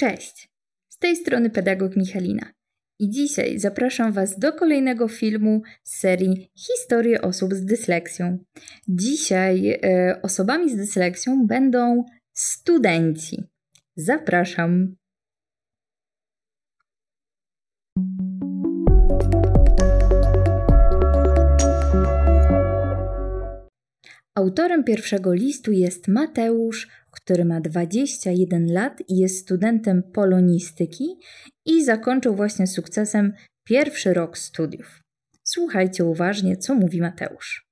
Cześć! Z tej strony pedagog Michalina i dzisiaj zapraszam Was do kolejnego filmu z serii Historie osób z dysleksją. Dzisiaj y, osobami z dysleksją będą studenci. Zapraszam! Autorem pierwszego listu jest Mateusz który ma 21 lat i jest studentem polonistyki i zakończył właśnie sukcesem pierwszy rok studiów. Słuchajcie uważnie, co mówi Mateusz.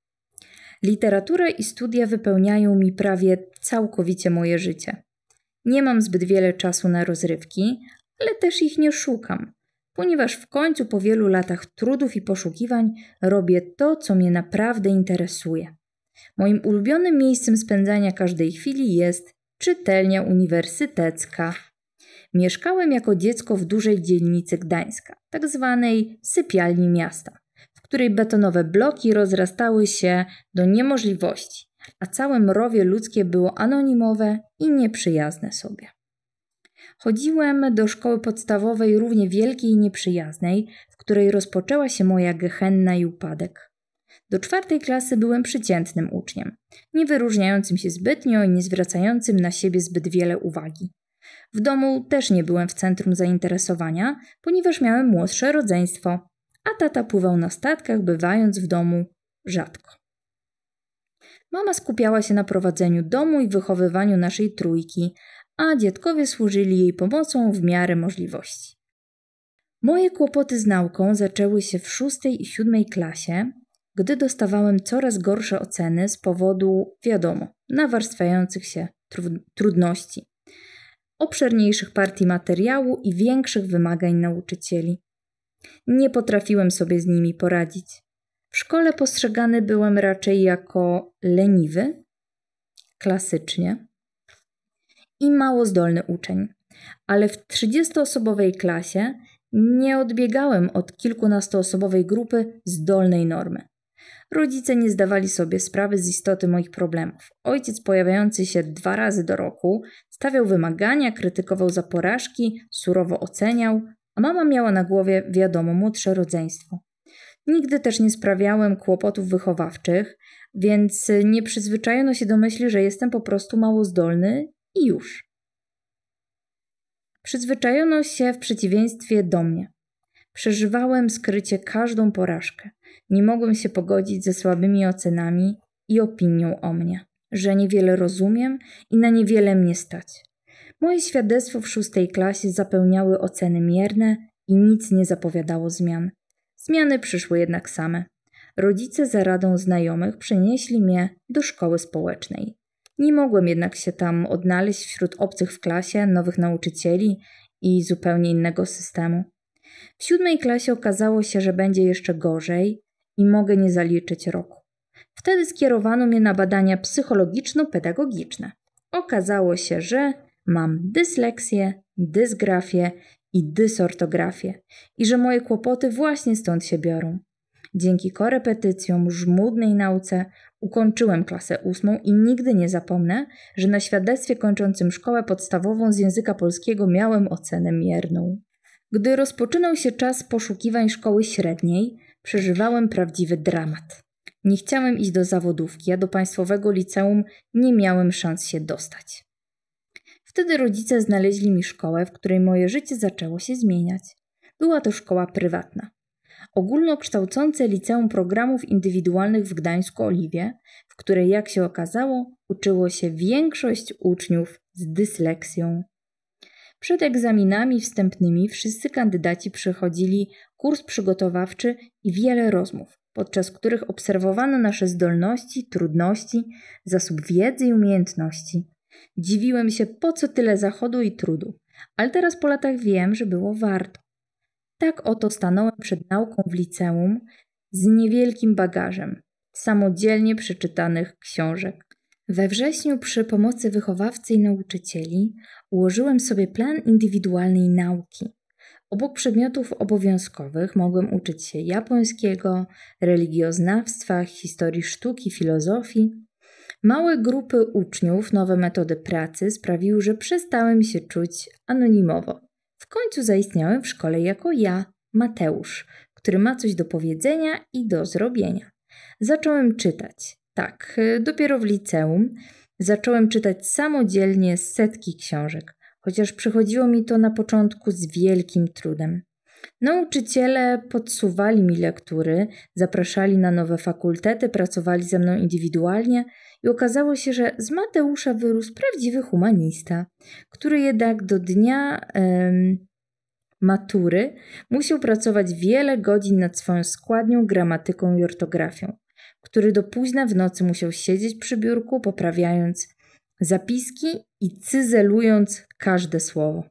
Literatura i studia wypełniają mi prawie całkowicie moje życie. Nie mam zbyt wiele czasu na rozrywki, ale też ich nie szukam, ponieważ w końcu po wielu latach trudów i poszukiwań robię to, co mnie naprawdę interesuje. Moim ulubionym miejscem spędzania każdej chwili jest czytelnia uniwersytecka. Mieszkałem jako dziecko w dużej dzielnicy Gdańska, tak zwanej sypialni miasta, w której betonowe bloki rozrastały się do niemożliwości, a całe mrowie ludzkie było anonimowe i nieprzyjazne sobie. Chodziłem do szkoły podstawowej równie wielkiej i nieprzyjaznej, w której rozpoczęła się moja gehenna i upadek. Do czwartej klasy byłem przeciętnym uczniem, nie wyróżniającym się zbytnio i nie zwracającym na siebie zbyt wiele uwagi. W domu też nie byłem w centrum zainteresowania, ponieważ miałem młodsze rodzeństwo, a tata pływał na statkach, bywając w domu rzadko. Mama skupiała się na prowadzeniu domu i wychowywaniu naszej trójki, a dziadkowie służyli jej pomocą w miarę możliwości. Moje kłopoty z nauką zaczęły się w szóstej i siódmej klasie, gdy dostawałem coraz gorsze oceny z powodu, wiadomo, nawarstwiających się trudności, obszerniejszych partii materiału i większych wymagań nauczycieli. Nie potrafiłem sobie z nimi poradzić. W szkole postrzegany byłem raczej jako leniwy, klasycznie, i mało zdolny uczeń, ale w 30-osobowej klasie nie odbiegałem od kilkunastoosobowej grupy zdolnej normy. Rodzice nie zdawali sobie sprawy z istoty moich problemów. Ojciec pojawiający się dwa razy do roku stawiał wymagania, krytykował za porażki, surowo oceniał, a mama miała na głowie, wiadomo, młodsze rodzeństwo. Nigdy też nie sprawiałem kłopotów wychowawczych, więc nie przyzwyczajono się do myśli, że jestem po prostu mało zdolny i już. Przyzwyczajono się w przeciwieństwie do mnie. Przeżywałem skrycie każdą porażkę. Nie mogłem się pogodzić ze słabymi ocenami i opinią o mnie, że niewiele rozumiem i na niewiele mnie stać. Moje świadectwo w szóstej klasie zapełniały oceny mierne i nic nie zapowiadało zmian. Zmiany przyszły jednak same. Rodzice za radą znajomych przenieśli mnie do szkoły społecznej. Nie mogłem jednak się tam odnaleźć wśród obcych w klasie, nowych nauczycieli i zupełnie innego systemu. W siódmej klasie okazało się, że będzie jeszcze gorzej i mogę nie zaliczyć roku. Wtedy skierowano mnie na badania psychologiczno-pedagogiczne. Okazało się, że mam dysleksję, dysgrafię i dysortografię i że moje kłopoty właśnie stąd się biorą. Dzięki korepetycjom, żmudnej nauce ukończyłem klasę ósmą i nigdy nie zapomnę, że na świadectwie kończącym szkołę podstawową z języka polskiego miałem ocenę mierną. Gdy rozpoczynał się czas poszukiwań szkoły średniej, przeżywałem prawdziwy dramat. Nie chciałem iść do zawodówki, a do państwowego liceum nie miałem szans się dostać. Wtedy rodzice znaleźli mi szkołę, w której moje życie zaczęło się zmieniać. Była to szkoła prywatna. Ogólnokształcące liceum programów indywidualnych w Gdańsku Oliwie, w której jak się okazało uczyło się większość uczniów z dysleksją. Przed egzaminami wstępnymi wszyscy kandydaci przechodzili kurs przygotowawczy i wiele rozmów, podczas których obserwowano nasze zdolności, trudności, zasób wiedzy i umiejętności. Dziwiłem się, po co tyle zachodu i trudu, ale teraz po latach wiem, że było warto. Tak oto stanąłem przed nauką w liceum z niewielkim bagażem samodzielnie przeczytanych książek, we wrześniu przy pomocy wychowawcy i nauczycieli ułożyłem sobie plan indywidualnej nauki. Obok przedmiotów obowiązkowych mogłem uczyć się japońskiego, religioznawstwa, historii sztuki, filozofii. Małe grupy uczniów, nowe metody pracy sprawiły, że przestałem się czuć anonimowo. W końcu zaistniałem w szkole jako ja, Mateusz, który ma coś do powiedzenia i do zrobienia. Zacząłem czytać. Tak, y, dopiero w liceum zacząłem czytać samodzielnie setki książek, chociaż przychodziło mi to na początku z wielkim trudem. Nauczyciele podsuwali mi lektury, zapraszali na nowe fakultety, pracowali ze mną indywidualnie i okazało się, że z Mateusza wyrósł prawdziwy humanista, który jednak do dnia em, matury musiał pracować wiele godzin nad swoją składnią, gramatyką i ortografią który do późna w nocy musiał siedzieć przy biurku, poprawiając zapiski i cyzelując każde słowo.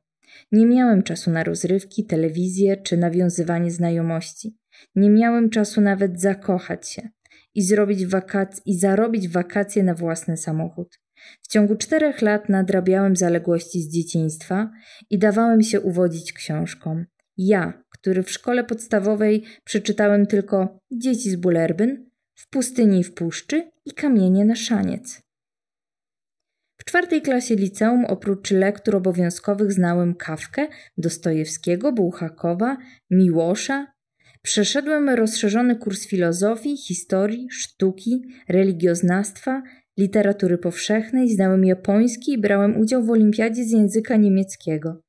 Nie miałem czasu na rozrywki, telewizję czy nawiązywanie znajomości. Nie miałem czasu nawet zakochać się i, zrobić wakac- i zarobić wakacje na własny samochód. W ciągu czterech lat nadrabiałem zaległości z dzieciństwa i dawałem się uwodzić książkom. Ja, który w szkole podstawowej przeczytałem tylko Dzieci z Bulerbyn, w pustyni i w puszczy i kamienie na szaniec. W czwartej klasie liceum oprócz lektur obowiązkowych znałem Kawkę, Dostojewskiego, Bułhakowa, Miłosza. Przeszedłem rozszerzony kurs filozofii, historii, sztuki, religioznawstwa, literatury powszechnej, znałem japoński i brałem udział w olimpiadzie z języka niemieckiego.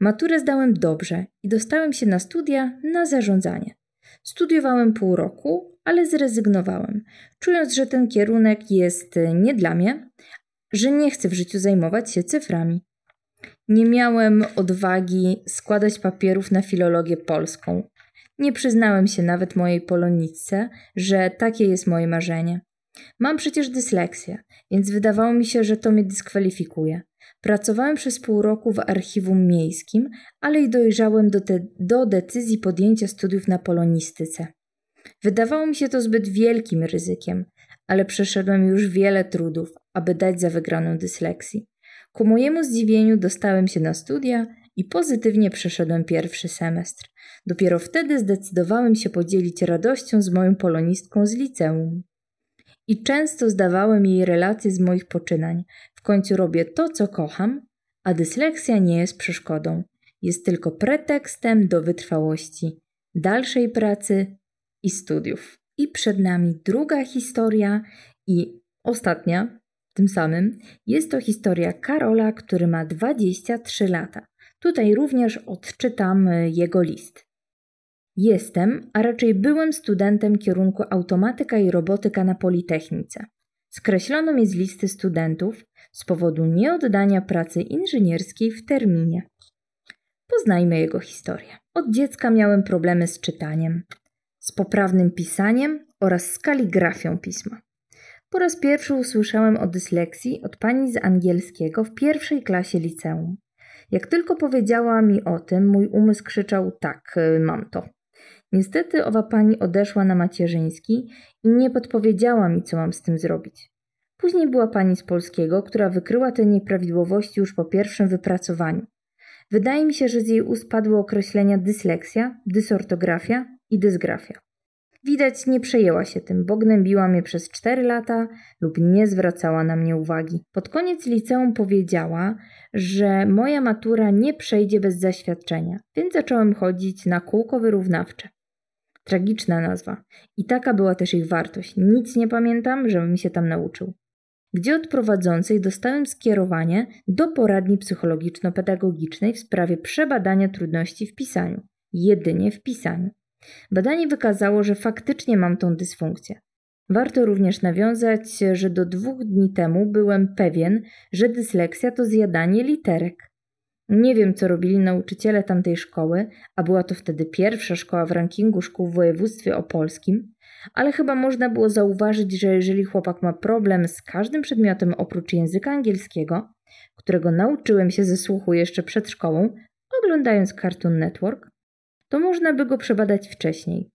Maturę zdałem dobrze i dostałem się na studia na zarządzanie. Studiowałem pół roku, ale zrezygnowałem, czując, że ten kierunek jest y, nie dla mnie, że nie chcę w życiu zajmować się cyframi. Nie miałem odwagi składać papierów na filologię polską. Nie przyznałem się nawet mojej polonice, że takie jest moje marzenie. Mam przecież dysleksję, więc wydawało mi się, że to mnie dyskwalifikuje. Pracowałem przez pół roku w archiwum miejskim, ale i dojrzałem do, do decyzji podjęcia studiów na polonistyce. Wydawało mi się to zbyt wielkim ryzykiem, ale przeszedłem już wiele trudów, aby dać za wygraną dysleksji. Ku mojemu zdziwieniu dostałem się na studia i pozytywnie przeszedłem pierwszy semestr. Dopiero wtedy zdecydowałem się podzielić radością z moją polonistką z liceum. I często zdawałem jej relacje z moich poczynań. W końcu robię to, co kocham, a dysleksja nie jest przeszkodą. Jest tylko pretekstem do wytrwałości, dalszej pracy i studiów. I przed nami druga historia i ostatnia, tym samym, jest to historia Karola, który ma 23 lata. Tutaj również odczytam e, jego list. Jestem, a raczej byłem studentem kierunku automatyka i robotyka na Politechnice. Skreślono mnie z listy studentów z powodu nieoddania pracy inżynierskiej w terminie. Poznajmy jego historię. Od dziecka miałem problemy z czytaniem z poprawnym pisaniem oraz z kaligrafią pisma. Po raz pierwszy usłyszałem o dysleksji od pani z angielskiego w pierwszej klasie liceum. Jak tylko powiedziała mi o tym, mój umysł krzyczał: Tak, y, mam to. Niestety owa pani odeszła na macierzyński i nie podpowiedziała mi, co mam z tym zrobić. Później była pani z polskiego, która wykryła te nieprawidłowości już po pierwszym wypracowaniu. Wydaje mi się, że z jej ust padły określenia dysleksja, dysortografia i dysgrafia. Widać, nie przejęła się tym, bo gnębiła mnie przez 4 lata lub nie zwracała na mnie uwagi. Pod koniec liceum powiedziała, że moja matura nie przejdzie bez zaświadczenia, więc zacząłem chodzić na kółko wyrównawcze. Tragiczna nazwa. I taka była też ich wartość. Nic nie pamiętam, żebym się tam nauczył. Gdzie od prowadzącej dostałem skierowanie do poradni psychologiczno-pedagogicznej w sprawie przebadania trudności w pisaniu. Jedynie w pisaniu. Badanie wykazało, że faktycznie mam tą dysfunkcję. Warto również nawiązać, że do dwóch dni temu byłem pewien, że dysleksja to zjadanie literek. Nie wiem, co robili nauczyciele tamtej szkoły, a była to wtedy pierwsza szkoła w rankingu szkół w województwie opolskim, ale chyba można było zauważyć, że jeżeli chłopak ma problem z każdym przedmiotem oprócz języka angielskiego, którego nauczyłem się ze słuchu jeszcze przed szkołą, oglądając Cartoon Network, to można by go przebadać wcześniej.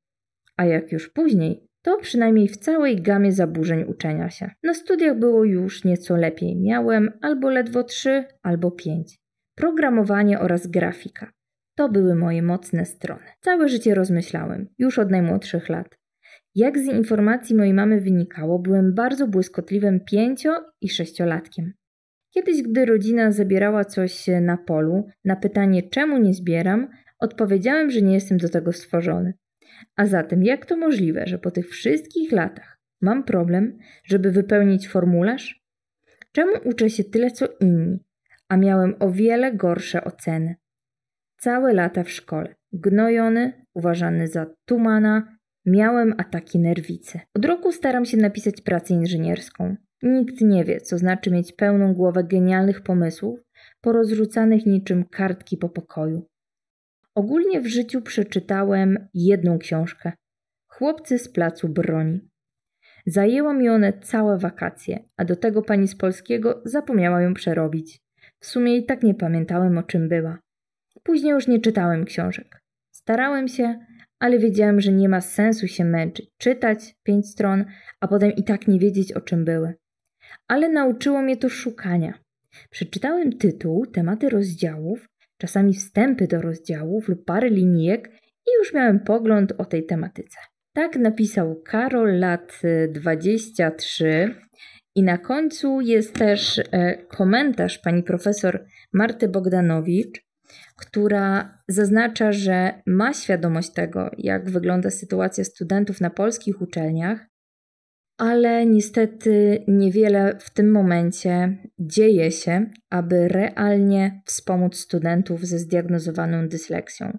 A jak już później, to przynajmniej w całej gamie zaburzeń uczenia się. Na studiach było już nieco lepiej. Miałem albo ledwo trzy, albo pięć. Programowanie oraz grafika. To były moje mocne strony. Całe życie rozmyślałem, już od najmłodszych lat. Jak z informacji mojej mamy wynikało, byłem bardzo błyskotliwym pięcio- i sześciolatkiem. Kiedyś, gdy rodzina zabierała coś na polu, na pytanie czemu nie zbieram, Odpowiedziałem, że nie jestem do tego stworzony. A zatem, jak to możliwe, że po tych wszystkich latach mam problem, żeby wypełnić formularz? Czemu uczę się tyle co inni, a miałem o wiele gorsze oceny? Całe lata w szkole, gnojony, uważany za tumana, miałem ataki nerwicy. Od roku staram się napisać pracę inżynierską. Nikt nie wie, co znaczy mieć pełną głowę genialnych pomysłów, porozrzucanych niczym kartki po pokoju. Ogólnie w życiu przeczytałem jedną książkę. Chłopcy z placu broni. Zajęła mi one całe wakacje, a do tego pani z polskiego zapomniała ją przerobić. W sumie i tak nie pamiętałem o czym była. Później już nie czytałem książek. Starałem się, ale wiedziałem, że nie ma sensu się męczyć, czytać pięć stron, a potem i tak nie wiedzieć o czym były. Ale nauczyło mnie to szukania. Przeczytałem tytuł, tematy rozdziałów, czasami wstępy do rozdziałów lub parę linijek i już miałem pogląd o tej tematyce. Tak napisał Karol lat 23 e, i na końcu jest też e, komentarz pani profesor Marty Bogdanowicz, która zaznacza, że ma świadomość tego, jak wygląda sytuacja studentów na polskich uczelniach ale niestety niewiele w tym momencie dzieje się, aby realnie wspomóc studentów ze zdiagnozowaną dysleksją.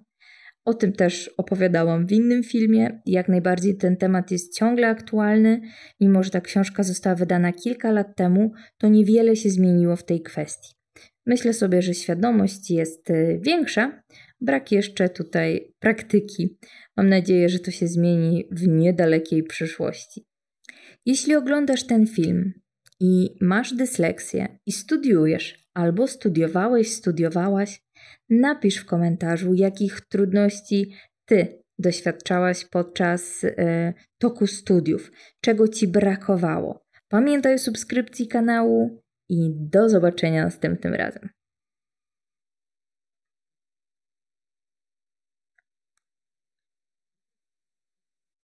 O tym też opowiadałam w innym filmie. Jak najbardziej ten temat jest ciągle aktualny, mimo że ta książka została wydana kilka lat temu, to niewiele się zmieniło w tej kwestii. Myślę sobie, że świadomość jest y, większa, brak jeszcze tutaj praktyki. Mam nadzieję, że to się zmieni w niedalekiej przyszłości. Jeśli oglądasz ten film i masz dysleksję i studiujesz, albo studiowałeś, studiowałaś, napisz w komentarzu, jakich trudności ty doświadczałaś podczas y, toku studiów, czego ci brakowało. Pamiętaj o subskrypcji kanału i do zobaczenia następnym razem.